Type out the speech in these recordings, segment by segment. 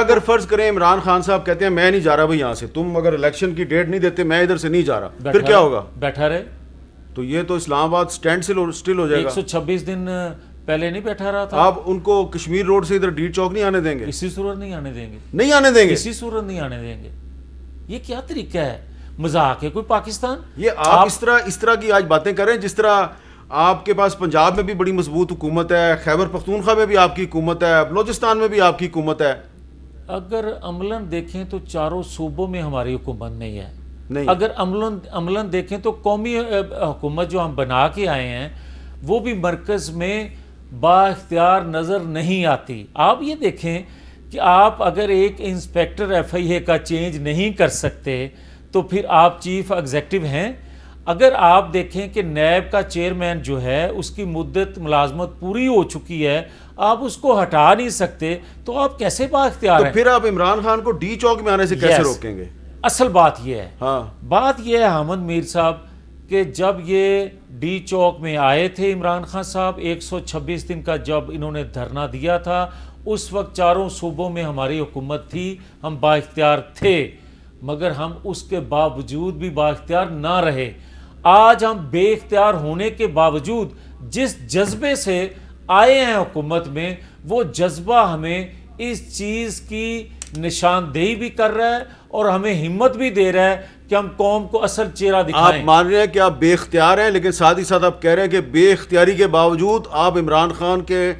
अगर फर्ज करें इमरान खान साहब कहते हैं मैं नहीं जा रहा भाई यहाँ से तुम अगर इलेक्शन की डेट नहीं देते मैं इधर से नहीं जा रहा फिर क्या होगा बैठा रहे तो ये तो इस्लामाबाद स्टैंड स्टिल हो जाएगा 126 दिन पहले नहीं बैठा रहा था आप उनको कश्मीर रोड से इधर डी चौक नहीं आने देंगे इसी सूरत नहीं आने देंगे नहीं आने देंगे इसी सूरत नहीं आने देंगे ये क्या तरीका है मजाक है कोई पाकिस्तान ये आप, इस तरह इस तरह की आज बातें करें जिस तरह आपके पास पंजाब में भी बड़ी मजबूत हुकूमत है खैबर पख्तूनखा में भी आपकी हुकूमत है बलोचिस्तान में भी आपकी हुकूमत है अगर अमलन देखें तो चारों सूबों में हमारी हुकूमत नहीं है नहीं अगर अमलन अमलन देखें तो कौमी हुकूमत जो हम बना के आए हैं वो भी मरकज़ में बाख्तियार नज़र नहीं आती आप ये देखें कि आप अगर एक इंस्पेक्टर एफ आई ए का चेंज नहीं कर सकते तो फिर आप चीफ एग्जेक्टिव हैं अगर आप देखें कि नैब का चेयरमैन जो है उसकी मुद्दत मुलाजमत पूरी हो चुकी है आप उसको हटा नहीं सकते तो आप कैसे बात तो फिर आप इमरान खान को डी चौक में आने से कैसे रोकेंगे असल बात यह है हाँ। बात यह है हमद मीर साहब कि जब ये डी चौक में आए थे इमरान खान साहब 126 दिन का जब इन्होंने धरना दिया था उस वक्त चारों सूबों में हमारी हुकूमत थी हम बाख्तियार थे मगर हम उसके बावजूद भी बाख्तियार ना रहे आज हम बेख्तियार होने के बावजूद जिस जज्बे से आए हैं हुकूमत में वो जज्बा हमें इस चीज़ की निशानदेही भी कर रहा है और हमें हिम्मत भी दे रहा है कि हम कौम को असल चेहरा दिखाएं। आप मान रहे हैं कि आप बेख्तियार हैं लेकिन साथ ही साथ आप कह रहे हैं कि बेख्तियारी के बावजूद आप इमरान खान के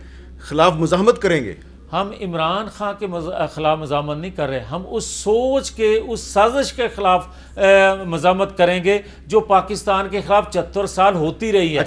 खिलाफ मुजामत करेंगे हम इमरान खां के खिलाफ मजामत नहीं कर रहे हम उस सोच के उस साजिश के खिलाफ मजामत करेंगे जो पाकिस्तान के खिलाफ चतर साल होती रही है अच्छा,